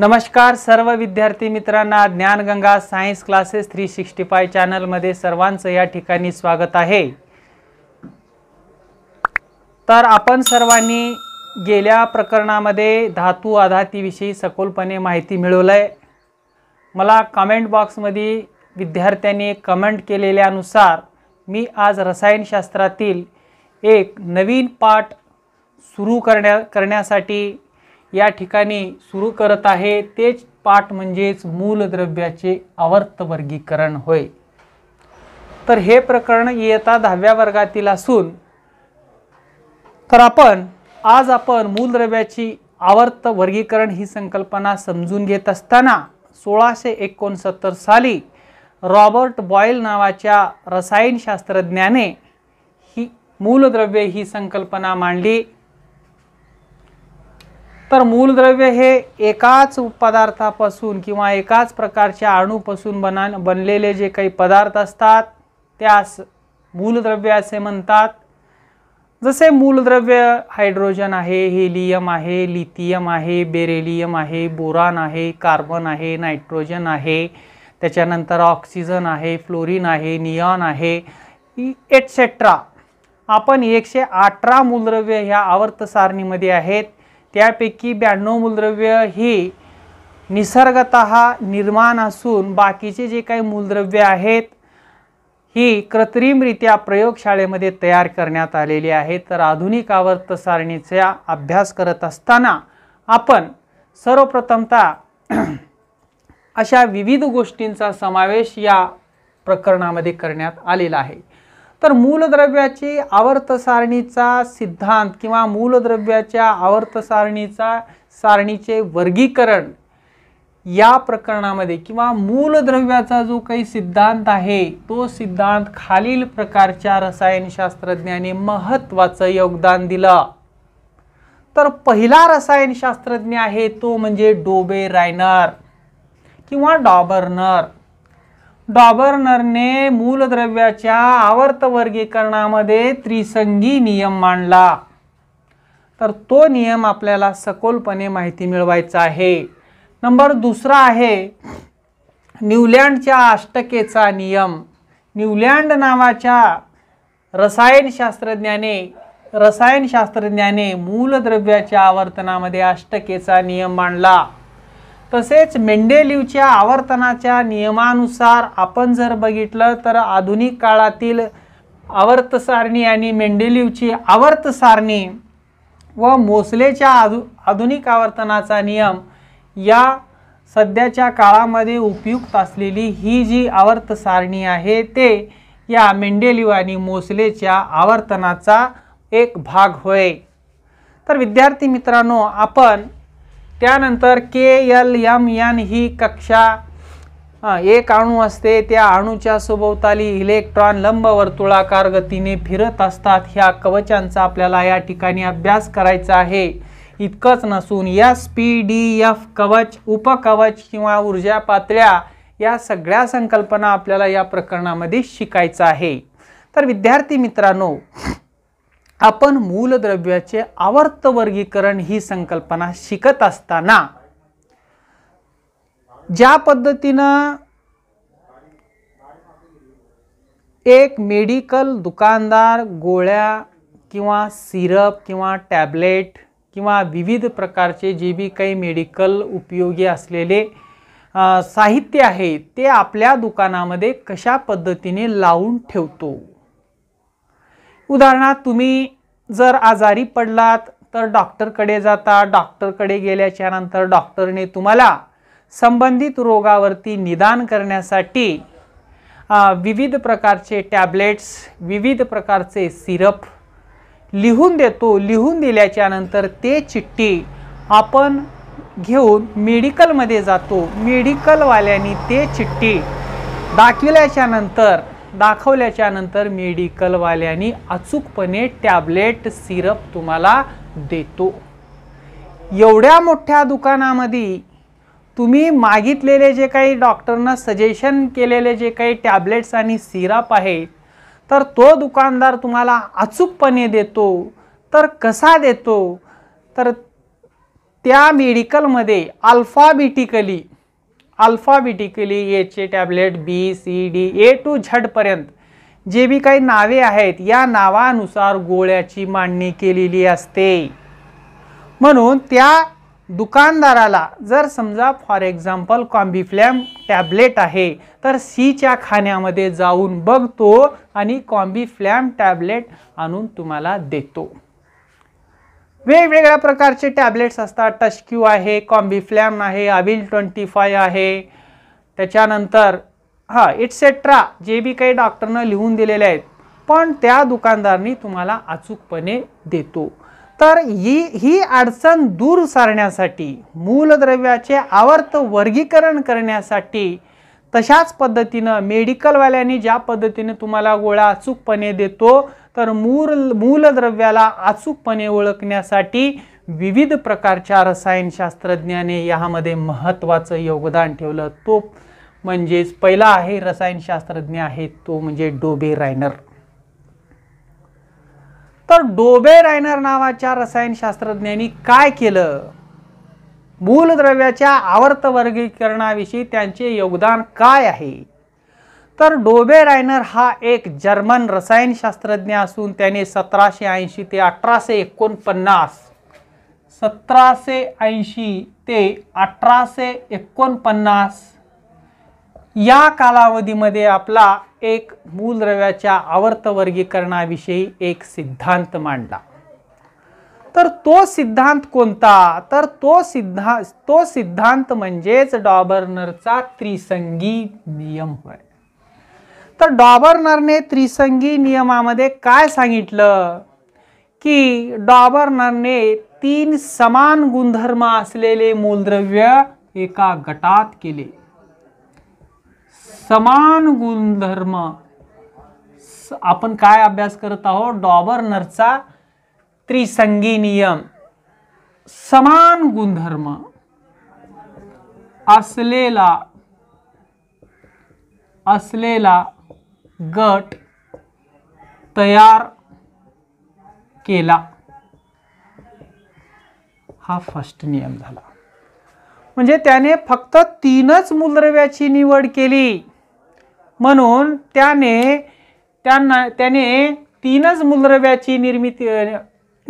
नमस्कार सर्व विद्यार्थी मित्रांना Gyanganga science classes three sixty five चॅनलमध्ये सर्वांचं या ठिकाणी स्वागत आहे तर आपण सर्वांनी गेल्या प्रकरणामध्ये धातू आधातीविषयी सखोलपणे माहिती मिळवलं आहे मला कमेंट बॉक्समध्ये विद्यार्थ्यांनी कमेंट केलेल्यानुसार मी आज रसायनशास्त्रातील एक नवीन पाठ सुरू करण्या करण्यासाठी या ठिकाणी सुरू करत आहे तेच पाठ म्हणजेच मूलद्रव्याचे आवर्त वर्गीकरण होय तर हे प्रकरण इयता दहाव्या वर्गातील असून तर आपण आज आपण मूलद्रव्याची आवर्त वर्गीकरण ही संकल्पना समजून घेत असताना सोळाशे एकोणसत्तर साली रॉबर्ट बॉयल नावाच्या रसायनशास्त्रज्ञाने ही मूलद्रव्ये ही संकल्पना मांडली तर मूलद्रव्य हे एकाच पदार्थापासून किंवा एकाच प्रकारच्या अणूपासून बना बनलेले जे काही पदार्थ असतात त्यास मूलद्रव्य असे म्हणतात जसे मूलद्रव्य हायड्रोजन आहे हेलियम आहे लिथियम आहे बेरेलियम आहे बोरान आहे कार्बन आहे नायट्रोजन आहे त्याच्यानंतर ऑक्सिजन आहे फ्लोरिन आहे नियॉन आहे एटसेट्रा आपण एकशे अठरा मूलद्रव्य ह्या आवर्त सारणीमध्ये आहेत त्यापैकी ब्याण्णव मूलद्रव्य ही निसर्गत निर्माण असून बाकीचे जे काही मूलद्रव्य आहेत ही कृत्रिमरित्या प्रयोगशाळेमध्ये तयार करण्यात आलेली आहे तर आधुनिक आवर्त सारणीचा अभ्यास करत असताना आपण सर्वप्रथमता अशा विविध गोष्टींचा समावेश या प्रकरणामध्ये करण्यात आलेला आहे तर मूलद्रव्याची आवर्तसारणीचा सिद्धांत किंवा मूलद्रव्याच्या आवर्तसारणीचा सारणीचे वर्गीकरण या प्रकरणामध्ये किंवा मूलद्रव्याचा जो काही सिद्धांत आहे तो सिद्धांत खालील प्रकारच्या रसायनशास्त्रज्ञाने महत्त्वाचं योगदान दिलं तर पहिला रसायनशास्त्रज्ञ आहे तो म्हणजे डोबे रायनर किंवा डॉबरनर डॉबर्नरने मूलद्रव्याच्या आवर्त वर्गीकरणामध्ये त्रिसंगी नियम मांडला तर तो नियम आपल्याला सखोलपणे माहिती मिळवायचा आहे नंबर दुसरा आहे न्यूलँडच्या अष्टकेचा नियम न्यूलँड नावाच्या रसायनशास्त्रज्ञाने रसायनशास्त्रज्ञाने मूलद्रव्याच्या आवर्तनामध्ये अष्टकेचा नियम मांडला तसेच मेंडेलिवच्या आवर्तनाच्या नियमानुसार आपण जर बघितलं तर आधुनिक काळातील आवर्तसारणी आणि मेंडेलिवची आवर्तसारणी व मोसलेच्या आधु आधुनिक आवर्तनाचा नियम या सध्याच्या काळामध्ये उपयुक्त असलेली ही जी आवर्तसारणी आहे ते या मेंडेलिव आणि मोसलेच्या आवर्तनाचा एक भाग होय तर विद्यार्थी मित्रांनो आपण त्यानंतर के एल एम एन ही कक्षा एक अणू असते त्या अणूच्या सभोवताली इलेक्ट्रॉन लंबवर्तुळाकार गतीने फिरत असतात ह्या कवचांचा आपल्याला या ठिकाणी अभ्यास करायचा आहे इतकंच नसून एस पी डी एफ कवच उपकवच किंवा ऊर्जा पातळ्या या सगळ्या संकल्पना आपल्याला या प्रकरणामध्ये शिकायचं आहे तर विद्यार्थी मित्रांनो आपण मूलद्रव्याचे आवर्त वर्गीकरण ही संकल्पना शिकत असताना ज्या पद्धतीनं एक मेडिकल दुकानदार गोळ्या किंवा सिरप किंवा टॅबलेट किंवा विविध प्रकारचे जे बी काही मेडिकल उपयोगी असलेले साहित्य आहे ते आपल्या दुकानामध्ये कशा पद्धतीने लावून ठेवतो उदाहरणार्थ तुम्ही जर आजारी पडलात तर डॉक्टरकडे जाता डॉक्टरकडे गेल्याच्या नंतर डॉक्टरने तुम्हाला संबंधित रोगावरती निदान करण्यासाठी विविध प्रकारचे टॅबलेट्स विविध प्रकारचे सिरप लिहून देतो लिहून दिल्याच्या नंतर ते चिठ्ठी आपण घेऊन मेडिकलमध्ये जातो मेडिकलवाल्यांनी ते चिठ्ठी दाखविल्याच्या नंतर दाखवल्याच्यानंतर मेडिकलवाल्यांनी अचूकपणे टॅबलेट सिरप तुम्हाला देतो एवढ्या मोठ्या दुकानामध्ये तुम्ही मागितलेले जे काही डॉक्टरनं सजेशन केलेले जे काही टॅबलेट्स आणि सिरप आहे तर तो दुकानदार तुम्हाला अचूकपणे देतो तर कसा देतो तर त्या मेडिकलमध्ये अल्फाबेटिकली अल्फाबेटिकली याचे tablet B C D A to झडपर्यंत जे बी काही नावे आहेत या नावानुसार गोळ्याची मांडणी केलेली असते म्हणून त्या दुकानदाराला जर समजा फॉर एक्झाम्पल कॉम्बिफ्लॅम टॅबलेट आहे तर सीच्या खाण्यामध्ये जाऊन बघतो आणि कॉम्बिफ्लॅम टॅबलेट आणून तुम्हाला देतो वेगवेगळ्या प्रकारचे टॅबलेट्स असतात टस्क्यू आहे कॉम्बिफ्लॅम आहे अविल ट्वेंटी फाय आहे त्याच्यानंतर हां एटसेट्रा जे बी काही डॉक्टरनं लिहून दिलेले आहेत पण त्या दुकानदारनी तुम्हाला अचूकपणे देतो तर ही ही अडचण दूर सारण्यासाठी मूलद्रव्याचे आवर्त वर्गीकरण करण्यासाठी तशाच पद्धतीनं मेडिकलवाल्याने ज्या पद्धतीने तुम्हाला गोळा अचूकपणे देतो तर मूल मूलद्रव्याला अचूकपणे ओळखण्यासाठी विविध प्रकारच्या रसायनशास्त्रज्ञाने यामध्ये महत्त्वाचं योगदान ठेवलं तो म्हणजेच पहिला आहे रसायनशास्त्रज्ञ आहे तो म्हणजे डोबे रायनर तर डोबे रायनर नावाच्या रसायनशास्त्रज्ञांनी काय केलं मूलद्रव्याच्या आवर्त वर्गीकरणाविषयी त्यांचे योगदान काय आहे तर डोबे रायनर हा एक जर्मन रसायनशास्त्रज्ञ असून त्याने सतराशे ऐंशी ते अठराशे एकोणपन्नास सतराशे ऐंशी ते अठराशे एकोणपन्नास या कालावधीमध्ये आपला एक मूलद्रव्याच्या आवर्त वर्गीकरणाविषयी एक सिद्धांत मांडला तर तो सिद्धांत कोणता तर तो सिद्धांत तो सिद्धांत म्हणजेच डॉबर्नरचा त्रिसंगी नियम होय तर डॉबर्नरने त्रिसंगी नियमामध्ये काय सांगितलं की डॉबर्नरने तीन समान गुणधर्म असलेले मूलद्रव्य एका गटात केले समान गुणधर्म आपण काय अभ्यास करत आहोत डॉबर्नरचा त्रिसंगी नियम समान गुणधर्म असलेला असलेला गट तयार केला हा फर्स्ट नियम झाला म्हणजे त्याने फक्त तीनच मूलद्रव्याची निवड केली म्हणून त्याने त्यांना त्याने तीनच मूलद्रव्याची निर्मिती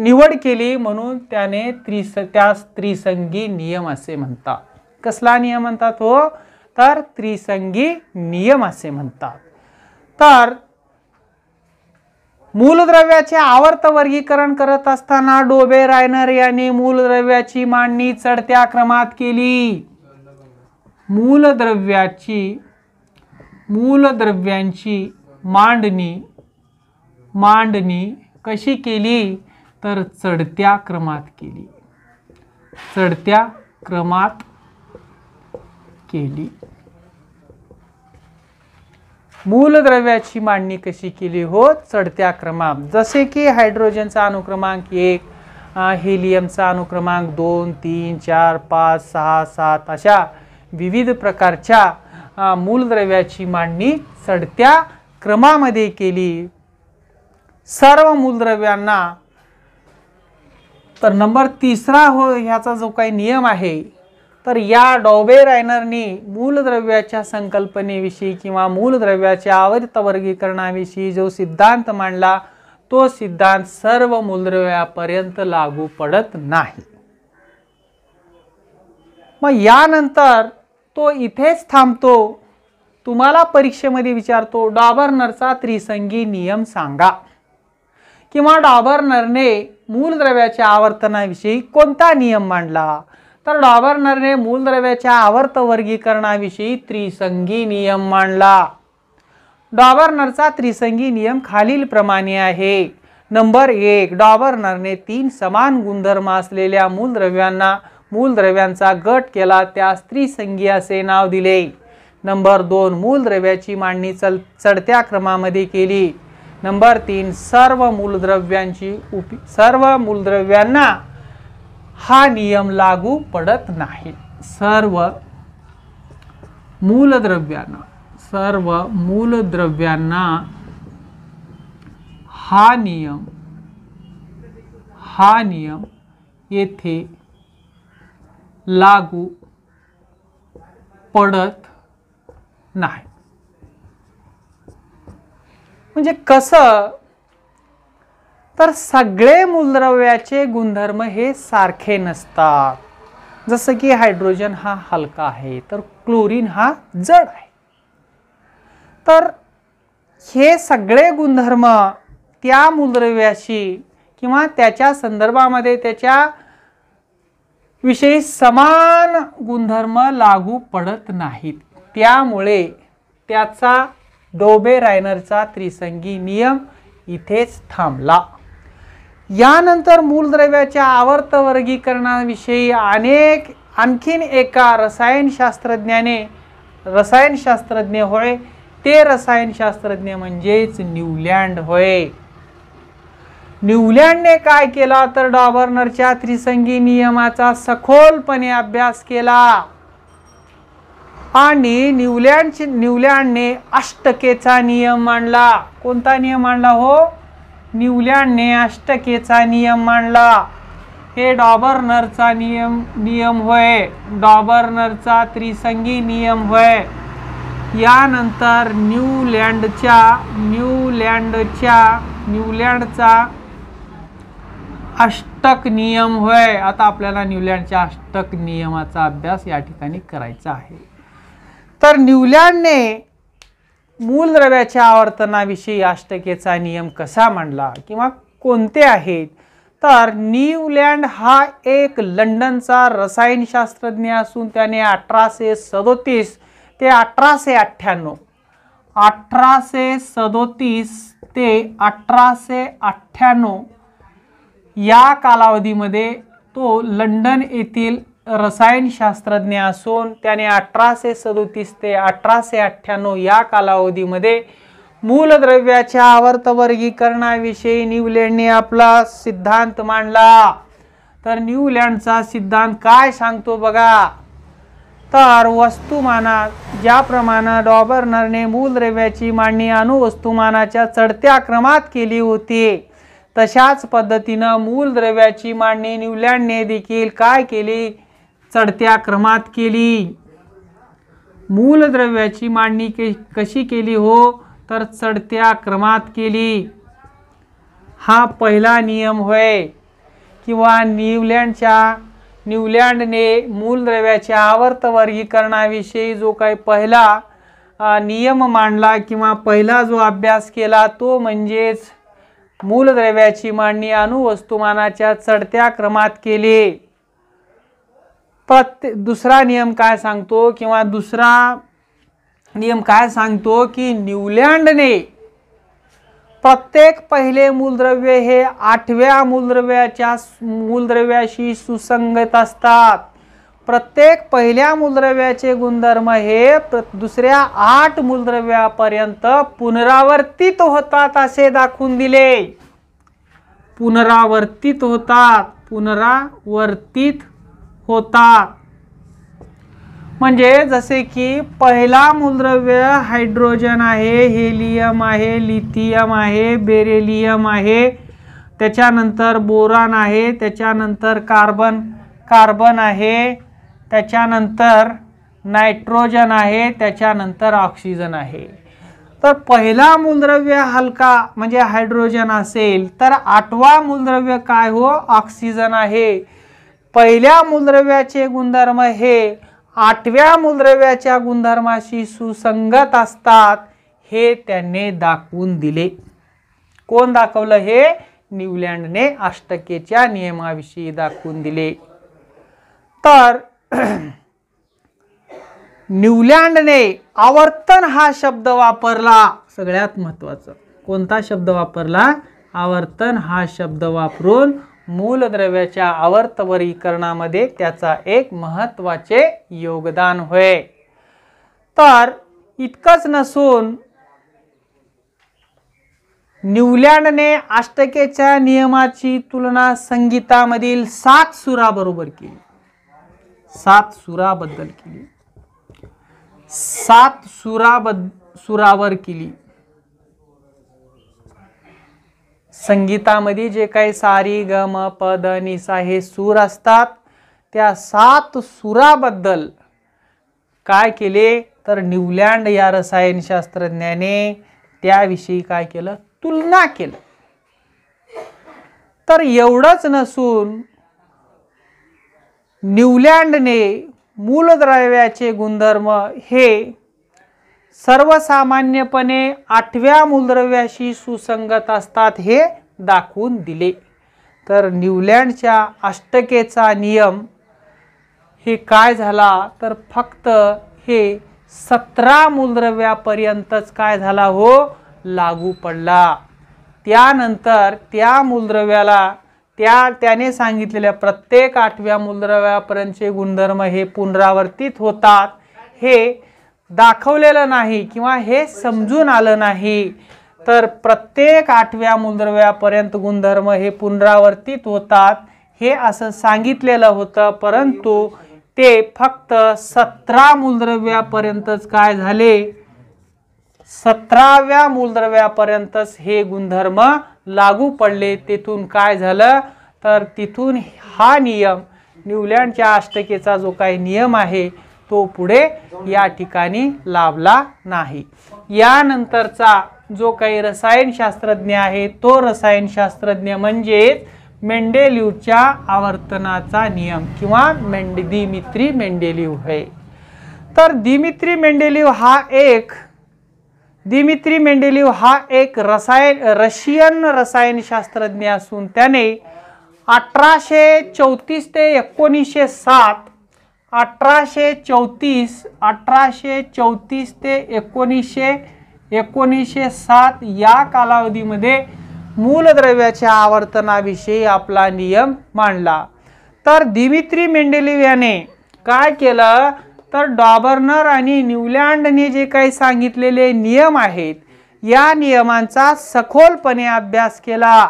निवड केली म्हणून त्याने त्रिस त्यास त्रिसंगी नियम असे म्हणतात कसला नियम म्हणतात हो तर त्रिसंगी नियम असे म्हणतात तर मूलद्रव्याचे आवर्त वर्गीकरण करत असताना डोबे रायनर यांनी मूलद्रव्याची मांडणी चढत्या क्रमात केली मूलद्रव्याची मूलद्रव्यांची मांडणी मांडणी कशी केली तर चढत्या क्रमात केली चढत्या क्रमात केली मूलद्रव्याची मांडणी कशी केली हो चढत्या क्रमात जसे की हायड्रोजनचा अनुक्रमांक एक हेलियमचा अनुक्रमांक दोन तीन चार पाच सहा सात अशा विविध प्रकारच्या मूलद्रव्याची मांडणी चढत्या क्रमामध्ये केली सर्व मूलद्रव्यांना तर नंबर तिसरा हो ह्याचा जो काही नियम आहे तर या डॉबे रायनरनी मूलद्रव्याच्या संकल्पनेविषयी किंवा मूलद्रव्याच्या आवर्त वर्गीकरणाविषयी जो सिद्धांत मांडला तो सिद्धांत सर्व मूलद्रव्यापर्यंत लागू पडत नाही मग यानंतर तो इथेच थांबतो तुम्हाला परीक्षेमध्ये विचारतो डॉबरनरचा त्रिसंगी नियम सांगा किंवा डॉबर्नरने मूलद्रव्याच्या आवर्तनाविषयी कोणता नियम मांडला तर डॉबर्नरने मूलद्रव्याच्या आवर्त वर्गीकरणाविषयी त्रिसंगी नियम मांडला डॉबर्नरचा त्रिसंगी नियम खालीलप्रमाणे आहे नंबर एक डॉबर्नरने तीन समान गुणधर्म असलेल्या मूलद्रव्यांना मूलद्रव्यांचा गट केला त्यास त्रिसंगी असे नाव दिले नंबर दोन मूलद्रव्याची मांडणी चल चढत्या क्रमामध्ये केली नंबर तीन सर्व मूलद्रव्यांची उप सर्व मूलद्रव्यांना हा नियम लागू पडत नाही सर्व मूलद्रव्यांना सर्व मूलद्रव्यांना हा नियम हा नियम येथे लागू पडत नाही म्हणजे कसं तर सगळे मूलद्रव्याचे गुणधर्म हे सारखे नसतात जसं की हायड्रोजन हा हलका आहे तर क्लोरीन हा जड आहे तर हे सगळे गुणधर्म त्या मूलद्रव्याशी किंवा त्याच्या संदर्भामध्ये त्याच्या विषयी समान गुणधर्म लागू पडत नाहीत त्यामुळे त्याचा डोबे रायनरचा त्रिसंगी नियम इथेच थांबला यानंतर मूलद्रव्याच्या आवर्त वर्गीकरणाविषयी अनेक आणखीन एका रसायनशास्त्रज्ञाने रसायनशास्त्रज्ञ होय ते रसायनशास्त्रज्ञ म्हणजेच न्यूलँड होय न्यूलँडने काय केला तर डॉबर्नरच्या त्रिसंगी नियमाचा सखोलपणे अभ्यास केला आणि न्यूलँडची न्यूलँडने अष्टकेचा नियम मांडला कोणता नियम मांडला हो न्यूलँडने अष्टकेचा नियम मांडला हे डॉबर्नरचा नियम नियम होय डॉबर्नरचा त्रिसंगी नियम होय यानंतर न्यूलँडच्या न्यूलँडच्या न्यूलँडचा अष्टक नियम होय आता आपल्याला न्यूलँडच्या अष्टक नियमाचा अभ्यास या ठिकाणी करायचा आहे तर न्यूलँडने मूल द्रव्याच्या आवर्तनाविषयी अष्टकेचा नियम कसा मांडला किंवा कोणते आहेत तर न्यूलँड हा एक लंडनचा रसायनशास्त्रज्ञ असून त्याने अठराशे सदोतीस ते अठराशे अठ्ठ्याण्णव अठराशे सदोतीस ते अठराशे अठ्ठ्याण्णव या कालावधीमध्ये तो लंडन येथील रसायनशास्त्रज्ञ असून त्याने अठराशे सदोतीस ते अठराशे अठ्ठ्याण्णव या कालावधीमध्ये मूलद्रव्याच्या आवर्त वर्गीकरणाविषयी न्यूलँडने आपला सिद्धांत मांडला तर न्यूलँडचा सिद्धांत काय सांगतो बघा तर वस्तुमानात ज्या डॉबर्नरने मूलद्रव्याची मांडणी अणुवस्तुमानाच्या चढत्या क्रमात केली होती तशाच पद्धतीनं मूलद्रव्याची मांडणी न्यूलँडने देखील काय केली चढत्या क्रमात केली मूलद्रव्याची मांडणी के कशी केली हो तर चढत्या क्रमात केली हा पहिला नियम होय किंवा न्यूलँडच्या न्यूलँडने मूलद्रव्याच्या आवर्त वर्गीकरणाविषयी जो काही पहिला नियम मांडला किंवा पहिला जो अभ्यास केला तो म्हणजेच मूलद्रव्याची मांडणी अणुवस्तुमानाच्या चढत्या क्रमात केली प्रत्ये दुसरा नियम काय सांगतो किंवा दुसरा नियम काय सांगतो की न्यूलँडने प्रत्येक पहिले मूलद्रव्य हे आठव्या मूलद्रव्याच्या मूलद्रव्याशी सुसंगत असतात प्रत्येक पहिल्या मूलद्रव्याचे गुणधर्म हे प्र दुसऱ्या आठ मूलद्रव्यापर्यंत पुनरावर्तित होतात असे दाखवून दिले पुनरावर्तित होतात पुनरावर्तित होतात म्हणजे जसे की पहिला मूलद्रव्य हायड्रोजन आहे हेलियम आहे लिथियम आहे बेरेलियम आहे त्याच्यानंतर बोरान आहे त्याच्यानंतर कार्बन कार्बन आहे त्याच्यानंतर नायट्रोजन आहे त्याच्यानंतर ऑक्सिजन आहे तर पहिला मूलद्रव्य हलका म्हणजे हायड्रोजन असेल तर आठवा मूलद्रव्य काय हो ऑक्सिजन आहे पहिल्या मूलद्रव्याचे गुणधर्म हे आठव्या मूलद्रव्याच्या गुणधर्माशी सुसंगत असतात हे त्यांनी दाखवून दिले कोण दाखवलं हे न्यूलँडने अष्टकेच्या नियमाविषयी दाखवून दिले तर न्यूलँडने आवर्तन हा शब्द वापरला सगळ्यात महत्वाचं कोणता शब्द वापरला आवर्तन हा शब्द वापरून मूलद्रव्याच्या आवर्तवरीकरणामध्ये त्याचा एक महत्त्वाचे योगदान होय तर इतकंच नसून न्यूलँडने अष्टकेच्या नियमाची तुलना संगीतामधील सात सुराबरोबर केली सात सुराबद्दल केली सात सुराबद सुरावर केली संगीतामध्ये जे काही सारी गम पद निसा हे सूर असतात त्या सात सुराबद्दल काय केले तर न्यूलँड या रसायनशास्त्रज्ञाने त्याविषयी काय केलं तुलना केलं तर एवढंच नसून न्यूलँडने मूलद्रव्याचे गुणधर्म हे सर्वसामान्यपणे आठव्या मूलद्रव्याशी सुसंगत असतात हे दाखवून दिले तर न्यूलँडच्या अष्टकेचा नियम हे काय झाला तर फक्त हे सतरा मूलद्रव्यापर्यंतच काय झाला हो लागू पडला त्यानंतर त्या मूलद्रव्याला त्या त्याने सांगितलेल्या प्रत्येक आठव्या मूलद्रव्यापर्यंतचे गुणधर्म हे पुनरावर्तित होतात हे दाखवलेलं नाही किंवा हे समजून आलं नाही तर प्रत्येक आठव्या मूलद्रव्यापर्यंत गुणधर्म हे पुनरावर्तित होतात हे असं सांगितलेलं होतं परंतु ते फक्त सतरा मूलद्रव्यापर्यंतच काय झाले सतराव्या मूलद्रव्यापर्यंतच हे गुणधर्म लागू पडले तेथून काय झालं तर तिथून हा नियम न्यूलँडच्या अष्टकेचा जो काही नियम आहे तो पुढे या ठिकाणी लाभला नाही यानंतरचा जो काही रसायनशास्त्रज्ञ आहे तो रसायनशास्त्रज्ञ म्हणजेच मेंडेल्यूच्या आवर्तनाचा नियम किंवा मेंडे दिमित्री मेंडेलिव आहे तर दिमित्री मेंडेलिव हा एक दिमित्री मेंडेलिव हा एक रसायन रशियन रसायनशास्त्रज्ञ असून त्याने अठराशे चौतीस ते एकोणीसशे सात अठराशे चौतीस अठराशे चौतीस ते एकोणीसशे एकोणीसशे सात या कालावधीमध्ये मूलद्रव्याच्या आवर्तनाविषयी आपला नियम मांडला तर दिमित्री मेंडेलिव याने काय केलं तर डॉबर्नर आणि न्यूलँडने जे काही सांगितलेले नियम आहेत या नियमांचा सखोलपणे अभ्यास केला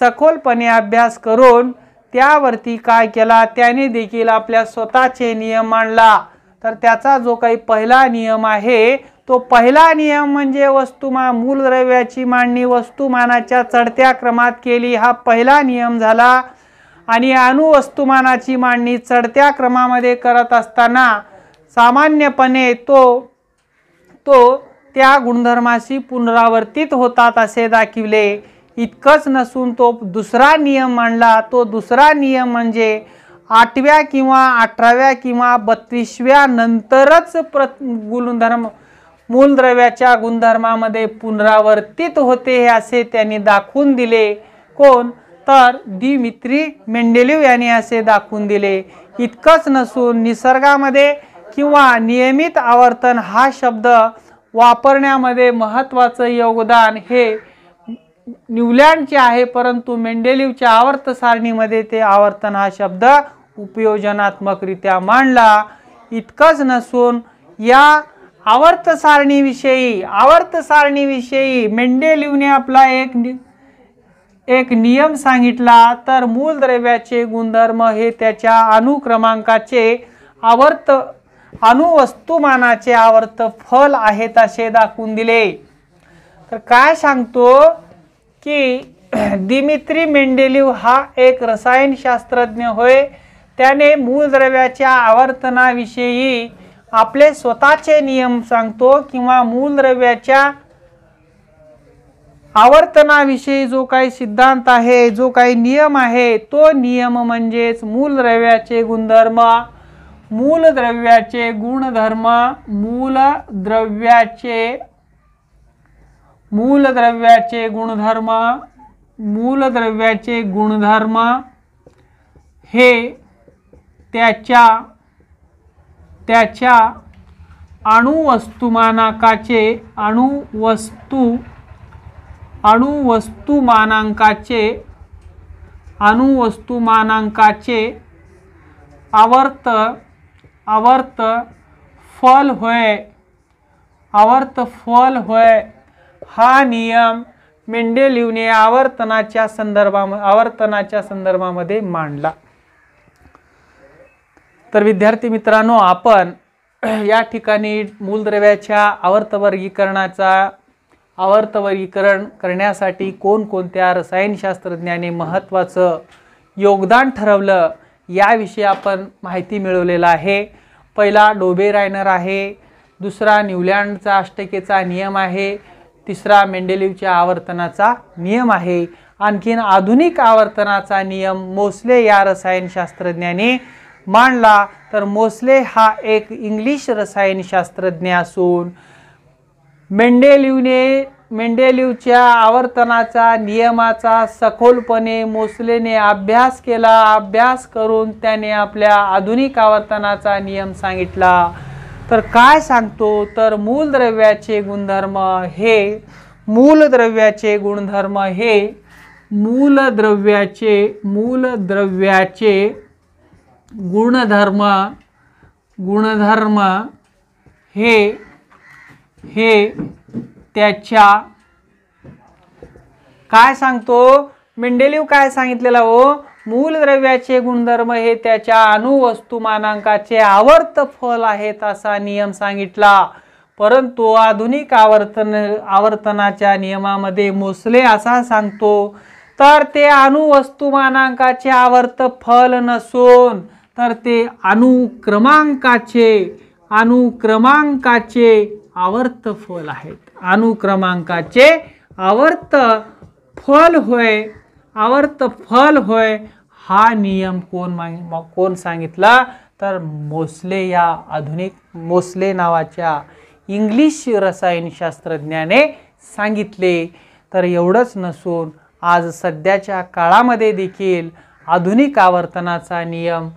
सखोलपणे अभ्यास करून त्यावरती काय केला त्याने देखील आपल्या स्वतःचे नियम मांडला तर त्याचा जो काही पहिला नियम आहे तो पहिला नियम म्हणजे वस्तुमा मूलद्रव्याची मांडणी वस्तुमानाच्या चढत्या क्रमात केली हा पहिला नियम झाला आणि अणुवस्तुमानाची मांडणी चढत्या क्रमामध्ये करत असताना सामान्यपणे तो तो त्या गुणधर्माशी पुनरावर्तित होतात असे दाखविले इतकंच नसून तो दुसरा नियम मांडला तो दुसरा नियम म्हणजे आठव्या किंवा अठराव्या किंवा बत्तीसव्या नंतरच प्रत गुणधर्म मूलद्रव्याच्या गुणधर्मामध्ये पुनरावर्तित होते हे असे त्यांनी दाखवून दिले कोण तर दिमित्री मेंडेलिव यांनी असे दाखवून दिले इतकंच नसून निसर्गामध्ये किंवा नियमित आवर्तन हा शब्द वापरण्यामध्ये महत्त्वाचं योगदान हे न्यूलँडचे आहे परंतु मेंडेलिव्हच्या आवर्त सारणीमध्ये ते आवर्तन हा शब्द उपयोजनात्मकरित्या मांडला इतकंच नसून या आवर्त सारणीविषयी आवर्त सारणीविषयी मेंडेलिव्हने आपला एक एक नियम सांगितला तर मूलद्रव्याचे गुणधर्म हे त्याच्या अनुक्रमांकाचे आवर्त अणुवस्तुमानाचे आवर्त फल आहेत असे दाखवून दिले तर काय सांगतो की दिमित्री मेंडेलिव हा एक रसायनशास्त्रज्ञ होय त्याने मूलद्रव्याच्या आवर्तनाविषयी आपले स्वतःचे नियम सांगतो किंवा मूलद्रव्याच्या आवर्तनाविषयी जो काही सिद्धांत आहे जो काही नियम आहे तो नियम म्हणजेच मूलद्रव्याचे गुणधर्म मूलद्रव्याचे गुणधर्म मूलद्रव्याचे मूलद्रव्याचे गुणधर्म मूलद्रव्याचे गुणधर्म हे त्याच्या त्याच्या अणुवस्तुमानाकाचे अणुवस्तू अणुवस्तुमानांकाचे अणुवस्तुमानांकाचे आवर्त आवर्त फल होय आवर्त फल होय हा नियम मेंडेलिवने आवर्तनाच्या संदर्भा आवर्तनाच्या संदर्भामध्ये मांडला तर विद्यार्थी मित्रांनो आपण या ठिकाणी मूलद्रव्याच्या आवर्तवर्गीकरणाचा आवर्तवर्गीकरण करण्यासाठी कोणकोणत्या रसायनशास्त्रज्ञाने महत्त्वाचं योगदान ठरवलं याविषयी आपण माहिती मिळवलेला आहे पहिला डोबे रायनर आहे दुसरा न्यूलँडचा अष्टकेचा नियम आहे तिसरा मेंडेलिवच्या आवर्तनाचा नियम आहे आणखीन आधुनिक आवर्तनाचा नियम मोसले या रसायनशास्त्रज्ञाने मांडला तर मोसले हा एक इंग्लिश रसायनशास्त्रज्ञ असून मेंडेलिवने मेंडेलिवच्या आवर्तनाचा नियमाचा सखोलपणे मोसलेने अभ्यास केला अभ्यास करून त्याने आपल्या आधुनिक आवर्तनाचा नियम सांगितला तर काय सांगतो तर मूलद्रव्याचे गुणधर्म हे मूलद्रव्याचे गुणधर्म हे मूलद्रव्याचे मूलद्रव्याचे गुणधर्म गुणधर्म हे हे त्याच्या काय सांगतो मेंडेलिव काय सांगितलेला हो मूलद्रव्याचे गुणधर्म हे त्याच्या अणुवस्तुमानांकाचे आवर्त फल आहेत असा नियम सांगितला परंतु आधुनिक आवर्तन आवर्तनाच्या नियमामध्ये मोसले असा सांगतो तर ते अणुवस्तुमानांकाचे आवर्त फल नसून तर ते अनुक्रमांकाचे अनुक्रमांकाचे आवर्त फल आहेत अनुक्रमांकाचे आवर्त फल होय आवर्त फल होय हा नियम कोण कोण सांगितला तर मोसले या आधुनिक मोसले नावाच्या इंग्लिश रसायनशास्त्रज्ञाने सांगितले तर एवढंच नसून आज सध्याच्या काळामध्ये देखील आधुनिक आवर्तनाचा नियम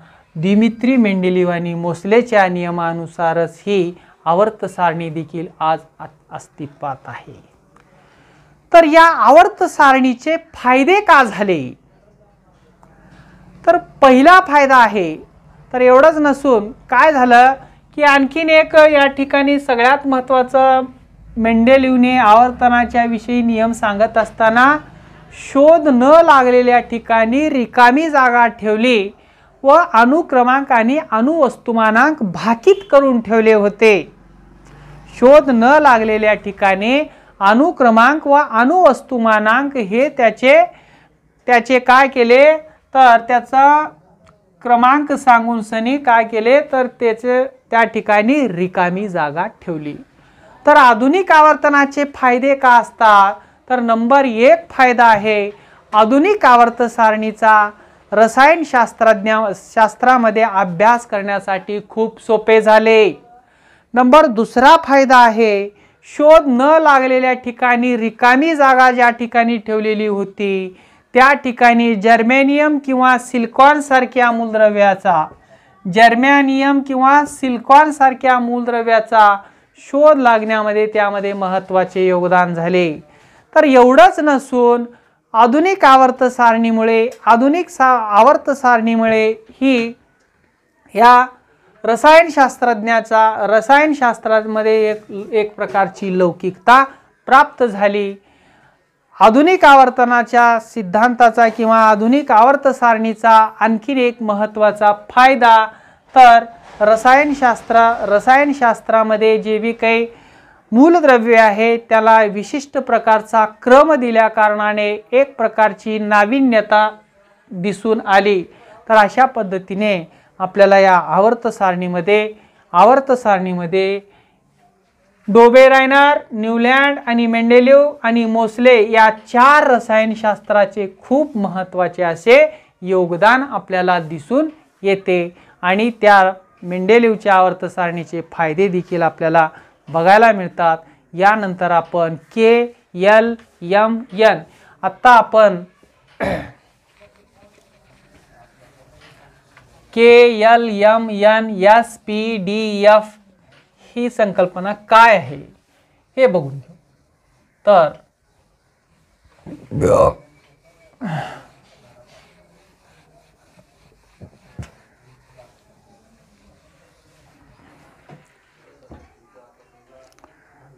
दिमित्री मेंडेलिवानी मोसलेच्या नियमानुसारच ही आवर्तसारणी देखील आज अस्तित्वात आहे तर या आवर्तसारणीचे फायदे का झाले तर पहिला फायदा आहे तर एवढंच नसून काय झालं की आणखीन एक या ठिकाणी सगळ्यात महत्त्वाचं मेंडेल युने आवर्तनाच्या विषयी नियम सांगत असताना शोध न लागलेल्या ठिकाणी रिकामी जागा ठेवली व अनुक्रमांक आणि अणुवस्तुमानांक भाकीत करून ठेवले होते शोध न लागलेल्या ठिकाणी अनुक्रमांक व अनुवस्तुमानांक हे त्याचे त्याचे काय केले तर त्याचा क्रमांक सांगून सनी काय केले तर त्याचे त्या ठिकाणी रिकामी जागा ठेवली तर आधुनिक आवर्तनाचे फायदे का असतात तर नंबर एक फायदा आहे आधुनिक आवर्त सारणीचा रसायनशास्त्रज्ञा शास्त्रामध्ये अभ्यास करण्यासाठी खूप सोपे झाले नंबर दुसरा फायदा आहे शोध न लागलेल्या ठिकाणी रिकामी जागा ज्या ठिकाणी ठेवलेली होती त्या ठिकाणी जर्मेनियम किंवा सिलिकॉनसारख्या मूलद्रव्याचा जर्मॅनियम किंवा सिलिकॉनसारख्या मूलद्रव्याचा शोध लागण्यामध्ये त्यामध्ये महत्त्वाचे योगदान झाले तर एवढंच नसून आधुनिक आवर्त सारणीमुळे आधुनिक सा आवर्त सारणीमुळे ही ह्या रसायनशास्त्रज्ञाचा रसायनशास्त्रामध्ये एक एक प्रकारची लौकिकता प्राप्त झाली आधुनिक आवर्तनाच्या सिद्धांताचा किंवा आधुनिक आवर्त सारणीचा आणखीन एक महत्त्वाचा फायदा तर रसायनशास्त्र रसायनशास्त्रामध्ये जे बी काही मूलद्रव्य आहे त्याला विशिष्ट प्रकारचा क्रम दिल्या कारणाने एक प्रकारची नाविन्यता दिसून आली तर अशा पद्धतीने आपल्याला या आवर्त सारणीमध्ये आवर्त सारणीमध्ये डोबे रायनर न्यूलँड आणि मेंडेलिव आणि मोसले या चार रसायनशास्त्राचे खूप महत्त्वाचे असे योगदान आपल्याला दिसून येते आणि त्या मेंडेलिवच्या आवर्तसारणीचे फायदे देखील आपल्याला बघायला मिळतात यानंतर आपण के एल एम एन आत्ता आपण K L M N S P D F ही संकल्पना काय आहे हे बघून घेऊ तर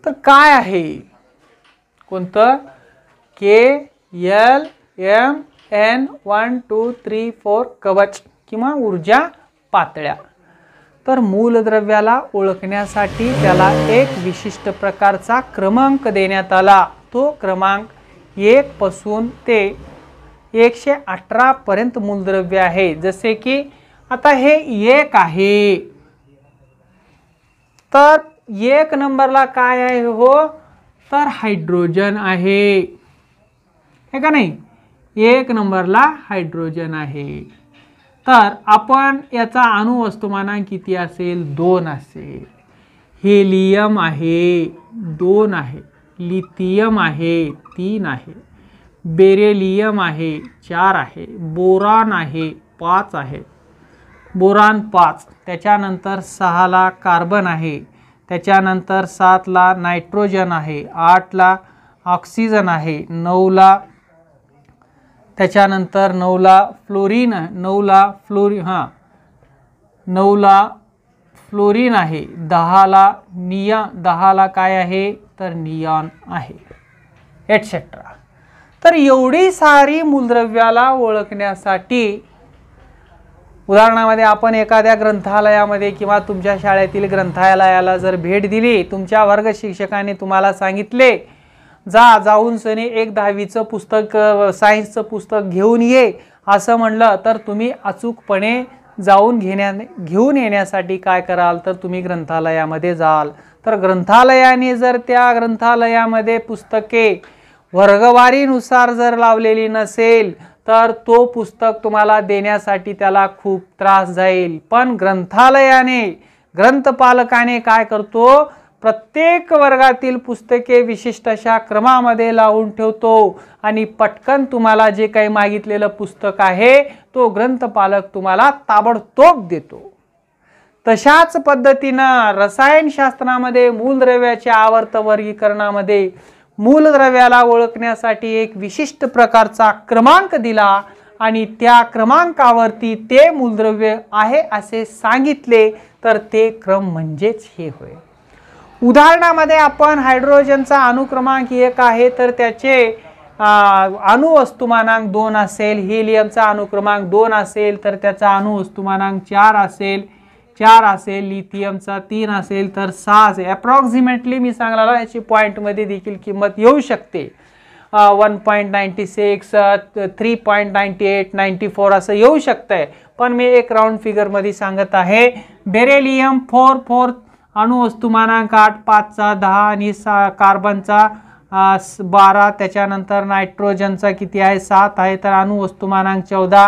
तर काय आहे कोणतं K L M N one two three four कवच किंवा ऊर्जा पातळ्या तर मूलद्रव्याला ओळखण्यासाठी त्याला एक विशिष्ट प्रकारचा क्रमांक देण्यात आला तो क्रमांक एकपासून ते एकशे अठरापर्यंत मूलद्रव्य आहे जसे की आता हे एक आहे तर एक नंबरला काय आहे हो तर हायड्रोजन आहे हे का नाही एक नंबरला हायड्रोजन आहे तर आपण याचा अणुवस्तुमानांक किती असेल दोन असेल हेलियम आहे दोन आहे लिथियम आहे तीन आहे बेरेलियम आहे चार आहे बोरान आहे पाच आहे बोरान पाच त्याच्यानंतर सहाला कार्बन आहे त्याच्यानंतर सातला नायट्रोजन आहे आठला ऑक्सिजन आहे नऊला त्याच्यानंतर नऊला फ्लोरीन नऊला फ्लोरी हां नऊला फ्लोरीन आहे दहाला निया दहाला काय आहे तर नियॉन आहे एटसेट्रा तर एवढी सारी मूलद्रव्याला ओळखण्यासाठी उदाहरणामध्ये आपण एखाद्या ग्रंथालयामध्ये किंवा तुमच्या शाळेतील ग्रंथालयाला जर भेट दिली तुमच्या वर्ग शिक्षकाने तुम्हाला सांगितले जा जाऊन सने एक दहावीचं पुस्तक सायन्सचं पुस्तक घेऊन ये असं म्हणलं तर तुम्ही अचूकपणे जाऊन घेण्या घेऊन येण्यासाठी काय कराल तर तुम्ही ग्रंथालयामध्ये जाल तर ग्रंथालयाने जर त्या ग्रंथालयामध्ये पुस्तके वर्गवारीनुसार जर लावलेली नसेल तर तो पुस्तक तुम्हाला देण्यासाठी त्याला खूप त्रास जाईल पण ग्रंथालयाने ग्रंथपालकाने काय करतो प्रत्येक वर्गातील पुस्तके विशिष्ट अशा क्रमामध्ये लावून ठेवतो आणि पटकन तुम्हाला जे काही मागितलेलं पुस्तक आहे तो ग्रंथपालक तुम्हाला ताबडतोब देतो तशाच पद्धतीनं रसायनशास्त्रामध्ये मूलद्रव्याच्या आवर्त वर्गीकरणामध्ये मूलद्रव्याला ओळखण्यासाठी एक विशिष्ट प्रकारचा क्रमांक दिला आणि त्या क्रमांकावरती ते मूलद्रव्य आहे असे सांगितले तर ते क्रम म्हणजेच हे होय उदाहरणामध्ये आपण हायड्रोजनचा अनुक्रमांक एक आहे तर त्याचे अणुवस्तुमानांक दोन असेल हिलियमचा अनुक्रमांक दोन असेल तर त्याचा अणुवस्तुमानांक चार असेल चार असेल लिथियमचा तीन असेल तर सहा असेल अप्रॉक्सिमेटली मी सांगला याची पॉईंटमध्ये देखील किंमत येऊ शकते one point ninety six three point ninety eight ninety four असं येऊ शकतं आहे पण मी एक राऊंड फिगरमध्ये सांगत आहे बेरेलियम फोर फोर अणुवस्तुमानांक आठ पाचचा दहा आणि सा कार्बनचा बारा त्याच्यानंतर नायट्रोजनचा किती आहे सात आहे तर अणुवस्तुमानांक चौदा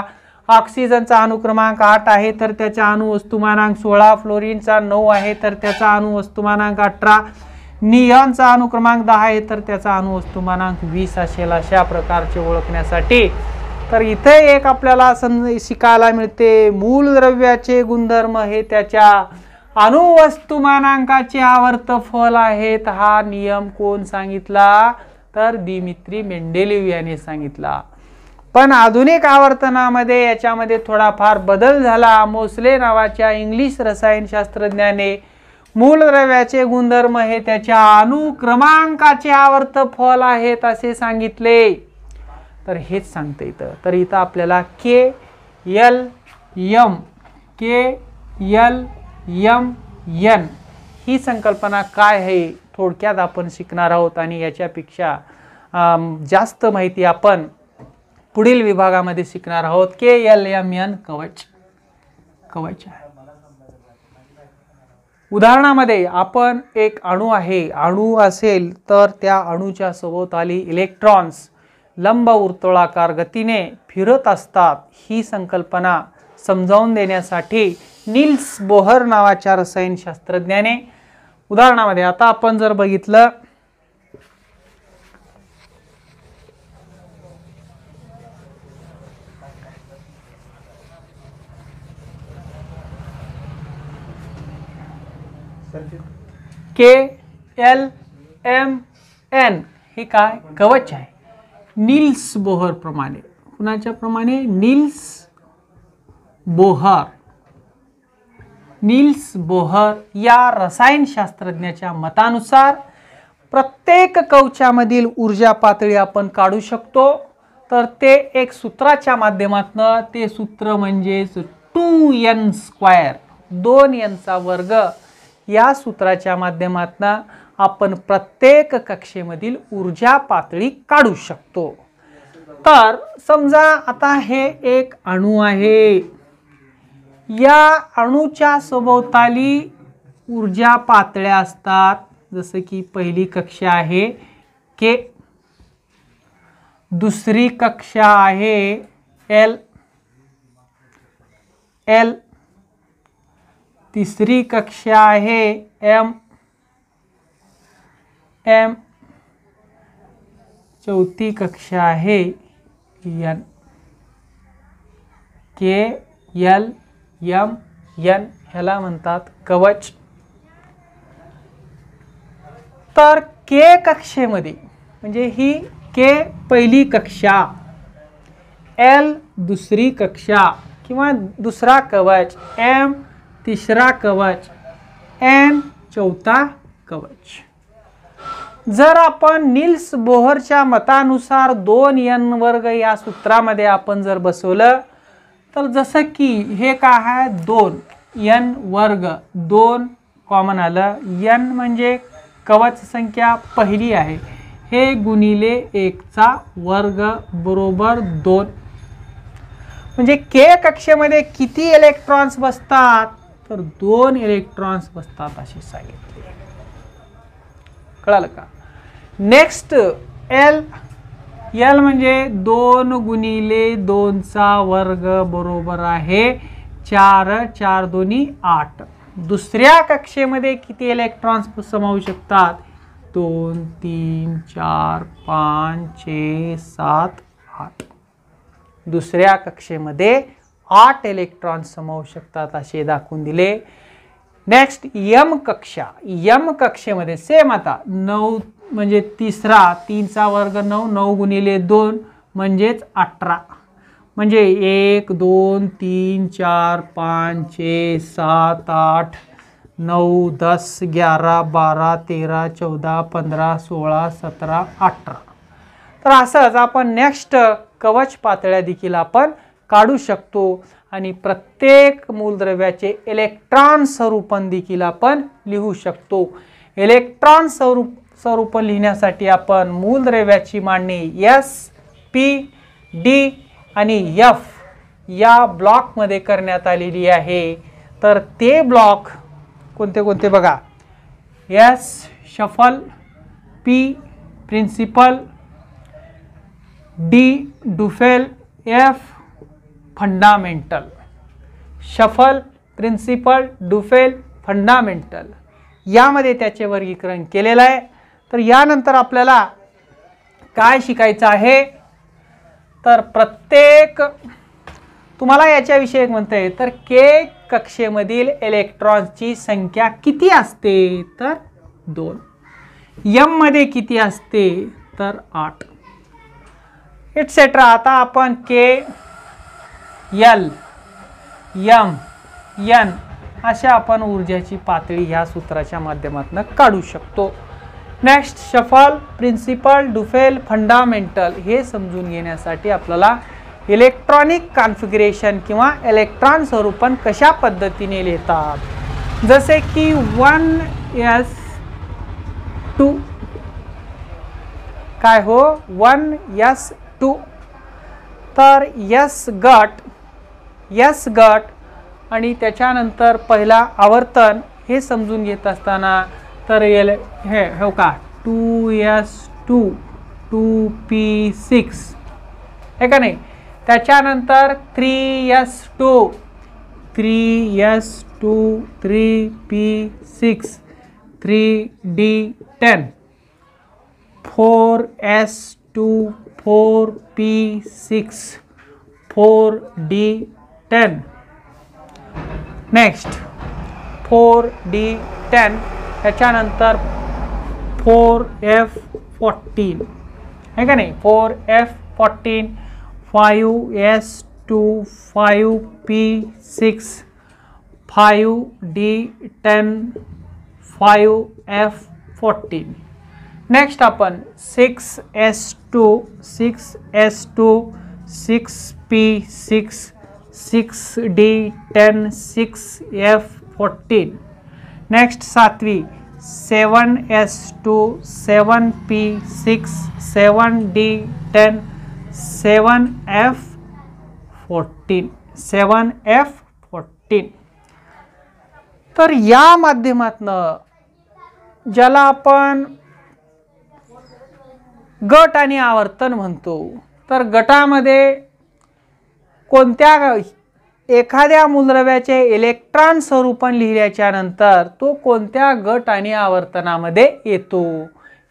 ऑक्सिजनचा अनुक्रमांक आठ आहे तर त्याचा अणुवस्तुमानांक सोळा फ्लोरिनचा नऊ आहे तर त्याचा अणुवस्तुमानांक अठरा नियॉनचा अनुक्रमांक दहा आहे तर त्याचा अणुवस्तुमानांक वीस असेल अशा प्रकारचे ओळखण्यासाठी तर इथे एक आपल्याला सं शिकायला मिळते मूलद्रव्याचे गुणधर्म हे त्याच्या अणुवस्तुमानांकाचे आवर्त फल आहेत हा नियम कोण सांगितला तर दिमित्री मेंडेलिव याने सांगितला पण आधुनिक आवर्तनामध्ये याच्यामध्ये थोडाफार बदल झाला मोसले नावाच्या इंग्लिश रसायनशास्त्रज्ञाने मूलद्रव्याचे गुणधर्म हे त्याच्या अनुक्रमांकाचे आवर्त फल आहेत असे सांगितले तर हेच सांगतं इथं तर इथं आपल्याला K L M K L M N ही संकल्पना काय आहे थोडक्यात आपण शिकणार आहोत आणि याच्यापेक्षा जास्त माहिती आपण पुढील विभागामध्ये शिकणार आहोत के एल एम एन कवच कवच उदाहरणामध्ये आपण एक अणू आहे अणू असेल तर त्या अणूच्या सभोवताली इलेक्ट्रॉन्स लंब वर्तुळाकार गतीने फिरत असतात ही संकल्पना समजावून देण्यासाठी नील्स बोहर नावाच्या रसायनशास्त्रज्ञाने उदाहरणामध्ये आता आपण जर बघितलं के एल एम एन हे काय कवच आहे नील्स बोहर प्रमाणे कुणाच्या प्रमाणे नील्स बोहर नील्स बोहर या रसायनशास्त्रज्ञाच्या मतानुसार प्रत्येक कवचामधील ऊर्जा पातळी आपण काढू शकतो तर ते एक सूत्राच्या माध्यमातनं ते सूत्र म्हणजेच टू एन स्क्वायर दोन यांचा वर्ग या सूत्राच्या माध्यमातनं आपण प्रत्येक कक्षेमधील ऊर्जा पातळी काढू शकतो तर समजा आता हे एक अणू आहे या अणुचा सभोवताली ऊर्जा पातळ्या असतात जसं की पहिली कक्षा आहे के दुसरी कक्षा आहे एल एल तीसरी कक्षा आहे एम एम चौथी कक्षा है N K L M N ह्याला म्हणतात कवच तर के कक्षेमध्ये म्हणजे ही के पहिली कक्षा एल दुसरी कक्षा किंवा दुसरा कवच एम तिसरा कवच एन चौथा कवच जर आपण निल्स बोहरच्या मतानुसार दोन यन वर्ग या सूत्रामध्ये आपण जर बसवलं तर जसं की हे का आहे दोन यन वर्ग दोन कॉमन आलं यन म्हणजे कवच संख्या पहिली आहे हे गुणिले एकचा वर्ग बरोबर दोन म्हणजे के कक्षेमध्ये किती इलेक्ट्रॉन्स बसतात तर दोन इलेक्ट्रॉन्स बसतात असे सांगितले कळालं का नेक्स्ट एल एल म्हणजे दोन गुणिले दोनचा वर्ग बरोबर आहे चार चार दोन्ही आठ दुसऱ्या कक्षेमध्ये किती इलेक्ट्रॉन्स समावू शकतात दोन तीन चार पाच छे सात आठ दुसऱ्या कक्षेमध्ये आठ इलेक्ट्रॉन्स समावू शकतात असे दाखवून दिले नेक्स्ट यम कक्षा यम कक्षेमध्ये सेम आता नऊ म्हणजे तिसरा तीनचा वर्ग नऊ नऊ गुणिले दोन म्हणजेच अठरा म्हणजे एक दोन तीन चार पाच छे सात आठ नऊ दस ग्यारा बारा तेरा चौदा पंधरा सोळा सतरा अठरा तर असंच आपण नेक्स्ट कवच पातळ्या देखील आपण काढू शकतो आणि प्रत्येक मूलद्रव्याचे इलेक्ट्रॉन स्वरूपण देखील आपण लिहू शकतो इलेक्ट्रॉन स्वरूप स्वरूप लिहिण्यासाठी आपण मूलद्रव्याची मांडणी एस पी डी आणि एफ या ब्लॉकमध्ये करण्यात आलेली आहे तर ते ब्लॉक कोणते कोणते बघा S shuffle P principal D duffel F fundamental shuffle principal डुफेल fundamental यामध्ये त्याचे वर्गीकरण केलेलं आहे तर यानंतर आपल्याला काय शिकायचं आहे तर प्रत्येक तुम्हाला याच्याविषयी एक म्हणते तर के कक्षेमधील इलेक्ट्रॉन्सची संख्या किती असते तर दोन यममध्ये किती असते तर आठ एटसेट्रा आता आपण के यल यम यन अशा आपण ऊर्जाची पातळी ह्या सूत्राच्या माध्यमातून काढू शकतो नेक्स्ट शफल प्रिन्सिपल डुफेल फंडामेंटल हे समजून घेण्यासाठी आपल्याला इलेक्ट्रॉनिक कॉन्फिगरेशन किंवा इलेक्ट्रॉन स्वरूपण कशा पद्धतीने लिहितात जसे की वन एस टू काय हो वन यस टू तर यस गट यस गट आणि त्याच्यानंतर पहिला आवर्तन हे समजून घेत असताना तर ये हे हो का two S two two P six है का नहीं three S two three S two three P six three D ten four S two four P six four D ten next four D ten त्याच्यानंतर four F fourteen है का नहीं four F fourteen five S two five P six five D ten five F fourteen next अपन six S two six S two six P six six D ten six F fourteen next सातवी seven S two seven P six seven D ten seven F fourteen seven F fourteen तर या माध्यमातनं ज्याला आपण गट आणि आवर्तन म्हणतो तर गटामध्ये कोणत्या एखाद्या मूलद्रव्याचे इलेक्ट्रॉन स्वरूपण लिहिल्याच्या नंतर तो कोणत्या गट आणि आवर्तनामध्ये येतो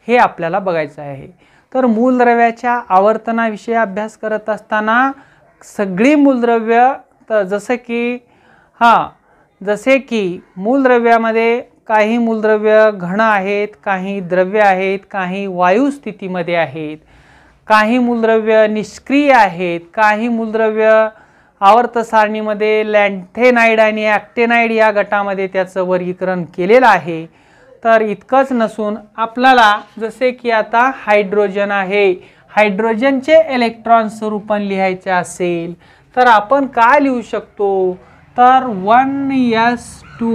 हे आपल्याला बघायचं आहे तर मूलद्रव्याच्या आवर्तनाविषयी अभ्यास करत असताना सगळी मूलद्रव्य तर जसं की हां जसे की मूलद्रव्यामध्ये काही मूलद्रव्य घन आहेत काही द्रव्य आहेत काही वायुस्थितीमध्ये आहेत काही मूलद्रव्य निष्क्रिय आहेत काही मूलद्रव्य आवर्त सारणीमध्ये लँथेनाईड आणि ॲक्टेनाईड या गटामध्ये त्याचं वर्गीकरण केलेलं आहे तर इतकंच नसून आपल्याला जसे की आता हायड्रोजन आहे हायड्रोजनचे इलेक्ट्रॉन स्वरूपण लिहायचे असेल तर आपण काय लिहू शकतो तर वन यस टू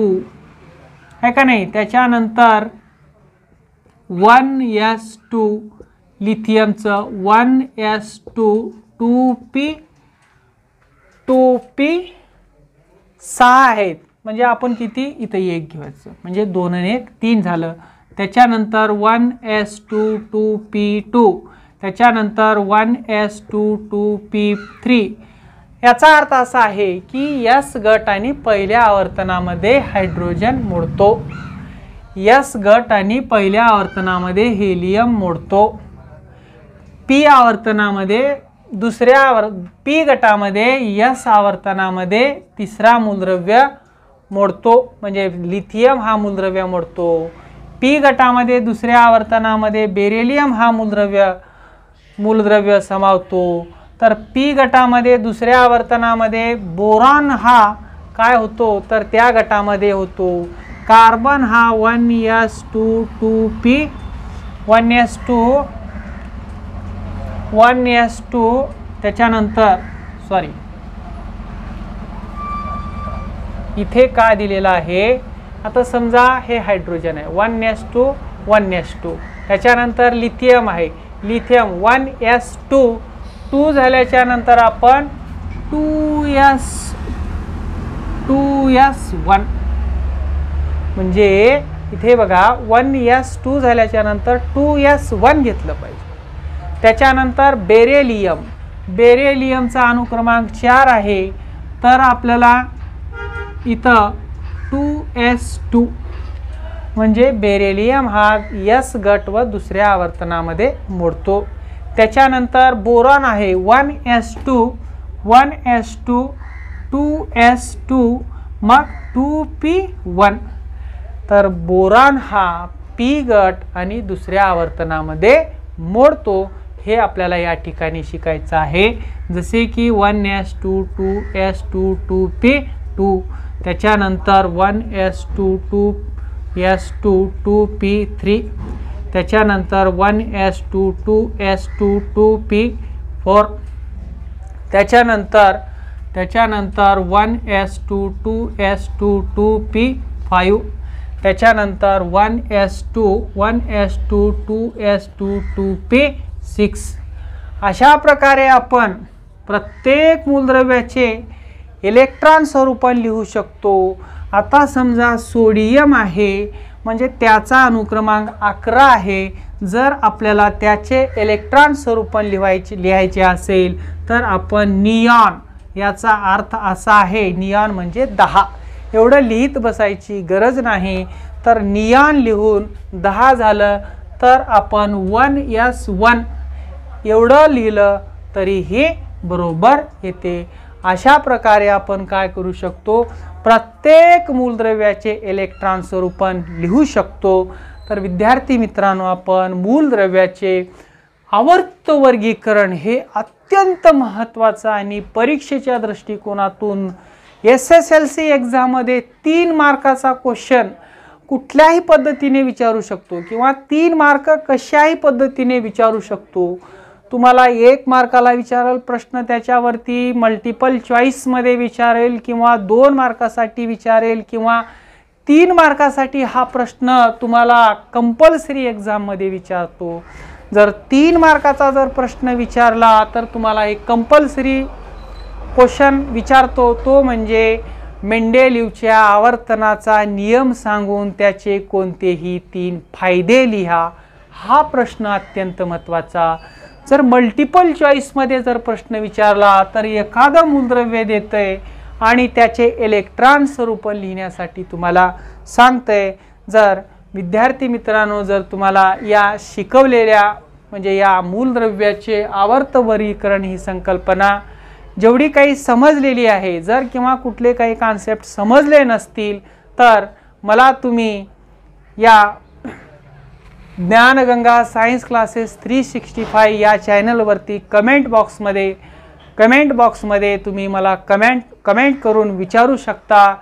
है का नाही त्याच्यानंतर वन एस टू लिथियमचं one S two two P two P सहा आहेत म्हणजे आपण किती इथं एक घ्यायचं म्हणजे दोन आणि एक तीन झालं त्याच्यानंतर one S two two P two त्याच्यानंतर one S two two P three याचा अर्थ असा आहे की यस गट आणि पहिल्या आवर्तनामध्ये हायड्रोजन मोडतो यस गट आणि पहिल्या आवर्तनामध्ये हेलियम मोडतो पी आवर्तनामध्ये दुसऱ्या आवर पी गटामध्ये यस आवर्तनामध्ये तिसरा मूलद्रव्य मोडतो म्हणजे लिथियम हा मूलद्रव्य मोडतो पी गटामध्ये दुसऱ्या आवर्तनामध्ये बेरेलियम हा मूलद्रव्य मूलद्रव्य समावतो तर पी गटामध्ये दुसऱ्या आवर्तनामध्ये बोरॉन हा काय होतो तर त्या गटामध्ये होतो कार्बन हा one S two two P one S two one S two त्याच्यानंतर सॉरी इथे का दिलेला आहे आता समजा हे हायड्रोजन आहे one S two one S two त्याच्यानंतर लिथियम आहे lithium one S two two झाल्याच्या नंतर आपण two S two S one म्हणजे इथे बघा वन एस टू झाल्याच्या नंतर टू एस वन घेतलं पाहिजे त्याच्यानंतर बेरेलियम बेरेलियमचा अनुक्रमांक चार आहे तर आपल्याला इथं टू एस टू म्हणजे बेरेलियम हा यस गट व दुसऱ्या आवर्तनामध्ये मोडतो त्याच्यानंतर बोरॉन आहे one S two one S two two S two मग टू पी वन तर बोरॉन हा पी गट आणि दुसऱ्या आवर्तनामध्ये मोडतो हे आपल्याला या ठिकाणी शिकायचं आहे जसे की one S two two S two two P two त्याच्यानंतर one S two two S two two P three त्याच्यानंतर one S two two S two two P four त्याच्यानंतर त्याच्यानंतर one S two two S two two P five त्याच्यानंतर one S two one S two two S two two P six अशा प्रकारे आपण प्रत्येक मूलद्रव्याचे electron स्वरूपात लिहू शकतो आता समजा सोडियम आहे म्हणजे त्याचा अनुक्रमांक अकरा आहे जर आपल्याला त्याचे इलेक्ट्रॉन स्वरूपण लिहायचे लिहायचे असेल तर आपण नियॉन याचा अर्थ असा आहे नियॉन म्हणजे दहा एवढं लिहित बसायची गरज नाही तर नियॉन लिहून दहा झालं तर आपण वन यस वन एवढं लिहिलं तरीही बरोबर येते अशा प्रकारे आपण काय करू शकतो प्रत्येक मूलद्रव्याचे इलेक्ट्रॉन स्वरूपण लिहू शकतो तर विद्यार्थी मित्रांनो आपण मूलद्रव्याचे आवर्त वर्गीकरण हे अत्यंत महत्त्वाचं आणि परीक्षेच्या दृष्टिकोनातून एस एस एल सी एक्झाममध्ये तीन मार्काचा क्वेश्चन कुठल्याही पद्धतीने विचारू शकतो किंवा तीन मार्क कशाही पद्धतीने विचारू शकतो तुम्हाला एक मार्काला विचारेल प्रश्न त्याच्यावरती मल्टिपल चॉईसमध्ये विचारेल किंवा दोन मार्कासाठी विचारेल किंवा तीन मार्कासाठी हा प्रश्न तुम्हाला कंपल्सरी एक्झाममध्ये विचारतो जर तीन मार्काचा जर प्रश्न विचारला तर तुम्हाला एक कंपल्सरी क्वेश्चन विचारतो तो म्हणजे मेंडेलिव्हच्या आवर्तनाचा नियम सांगून त्याचे कोणतेही तीन फायदे लिहा हा प्रश्न अत्यंत महत्त्वाचा जर मल्टिपल चॉईसमध्ये जर प्रश्न विचारला तर एखादं मूलद्रव्य देतं आहे आणि त्याचे इलेक्ट्रॉन स्वरूप लिहिण्यासाठी तुम्हाला आहे जर विद्यार्थी मित्रांनो जर तुम्हाला या शिकवलेल्या म्हणजे या मूलद्रव्याचे वर्गीकरण ही संकल्पना जेवढी काही समजलेली आहे जर किंवा कुठले काही कॉन्सेप्ट समजले नसतील तर मला तुम्ही या Gyanganga science classes three sixty five या चॅनलवरती कमेंट बॉक्समध्ये कमेंट बॉक्समध्ये तुम्ही मला कमेंट कमेंट करून विचारू शकता